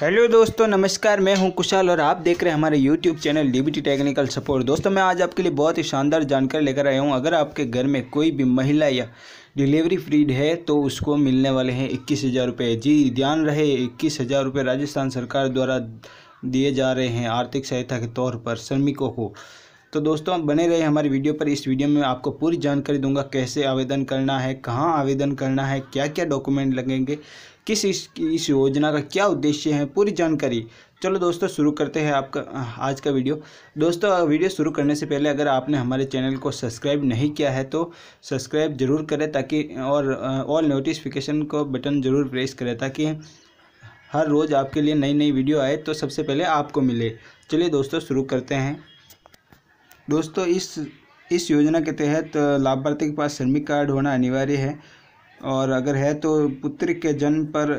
hello दोस्तों नमस्कार मैं हूं कुशाल और आप देख रहे हैं हमारे YouTube channel DBT technical support दोस्तों मैं आज आपके लिए बहुत ही शानदार जानकारी लेकर आया हूं अगर आपके घर में कोई भी महिला या डिलीवरी फ्रीड है तो उसको मिलने वाले हैं इक्कीस हज़ार रुपये जी ध्यान रहे इक्कीस हज़ार रुपये राजस्थान सरकार द्वारा दिए जा रहे हैं आर्थिक सहायता के तौर पर श्रमिकों को तो दोस्तों बने रहे हमारी वीडियो पर इस वीडियो में आपको पूरी जानकारी दूंगा कैसे आवेदन करना है कहाँ आवेदन करना है क्या क्या डॉक्यूमेंट लगेंगे किस इस, इस योजना का क्या उद्देश्य है पूरी जानकारी चलो दोस्तों शुरू करते हैं आपका आज का वीडियो दोस्तों वीडियो शुरू करने से पहले अगर आपने हमारे चैनल को सब्सक्राइब नहीं किया है तो सब्सक्राइब ज़रूर करें ताकि और ऑल नोटिफिकेशन को बटन ज़रूर प्रेस करें ताकि हर रोज़ आपके लिए नई नई वीडियो आए तो सबसे पहले आपको मिले चलिए दोस्तों शुरू करते हैं दोस्तों इस इस योजना के तहत लाभार्थी के पास श्रमिक कार्ड होना अनिवार्य है और अगर है तो पुत्र के जन्म पर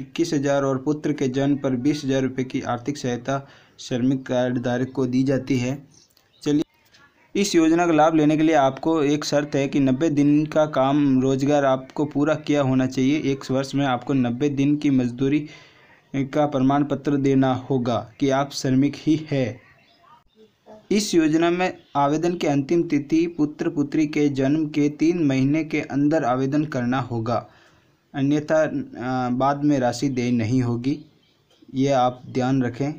इक्कीस हज़ार और पुत्र के जन्म पर बीस हज़ार रुपये की आर्थिक सहायता श्रमिक कार्ड धारक को दी जाती है चलिए इस योजना का लाभ लेने के लिए आपको एक शर्त है कि नब्बे दिन का काम रोजगार आपको पूरा किया होना चाहिए एक वर्ष में आपको नब्बे दिन की मजदूरी का प्रमाण पत्र देना होगा कि आप श्रमिक ही है इस योजना में आवेदन की अंतिम तिथि पुत्र पुत्री के जन्म के तीन महीने के अंदर आवेदन करना होगा अन्यथा बाद में राशि देय नहीं होगी ये आप ध्यान रखें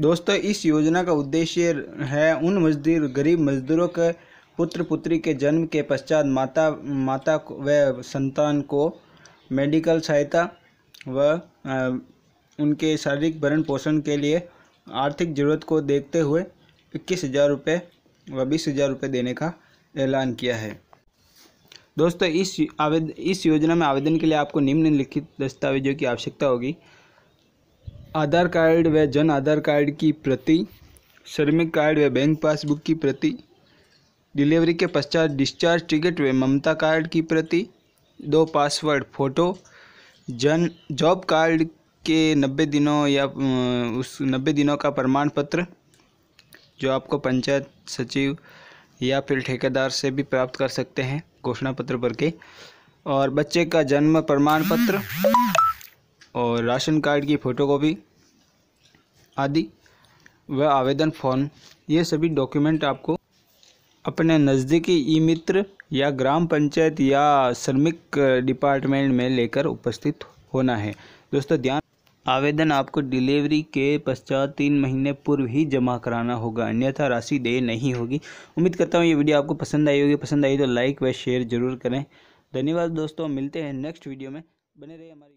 दोस्तों इस योजना का उद्देश्य है उन मजदूर गरीब मजदूरों के पुत्र पुत्री के जन्म के पश्चात माता माता व संतान को मेडिकल सहायता व उनके शारीरिक भरण पोषण के लिए आर्थिक ज़रूरत को देखते हुए इक्कीस हज़ार रुपये व बीस हज़ार रुपये देने का ऐलान किया है दोस्तों इस आवेदन इस योजना में आवेदन के लिए आपको निम्नलिखित दस्तावेजों की आवश्यकता होगी आधार कार्ड व जन आधार कार्ड की प्रति श्रमिक कार्ड व बैंक पासबुक की प्रति डिलीवरी के पश्चात डिस्चार्ज टिकट व ममता कार्ड की प्रति दो पासवर्ड फ़ोटो जन जॉब कार्ड के नब्बे दिनों या उस नब्बे दिनों का प्रमाण पत्र जो आपको पंचायत सचिव या फिर ठेकेदार से भी प्राप्त कर सकते हैं घोषणा पत्र भर के और बच्चे का जन्म प्रमाण पत्र और राशन कार्ड की फ़ोटोकॉपी आदि व आवेदन फॉर्म ये सभी डॉक्यूमेंट आपको अपने नज़दीकी ई मित्र या ग्राम पंचायत या श्रमिक डिपार्टमेंट में लेकर उपस्थित होना है दोस्तों ध्यान आवेदन आपको डिलीवरी के पश्चात तीन महीने पूर्व ही जमा कराना होगा अन्यथा राशि दे नहीं होगी उम्मीद करता हूँ ये वीडियो आपको पसंद आई होगी पसंद आई तो लाइक व शेयर जरूर करें धन्यवाद दोस्तों मिलते हैं नेक्स्ट वीडियो में बने रहिए हमारी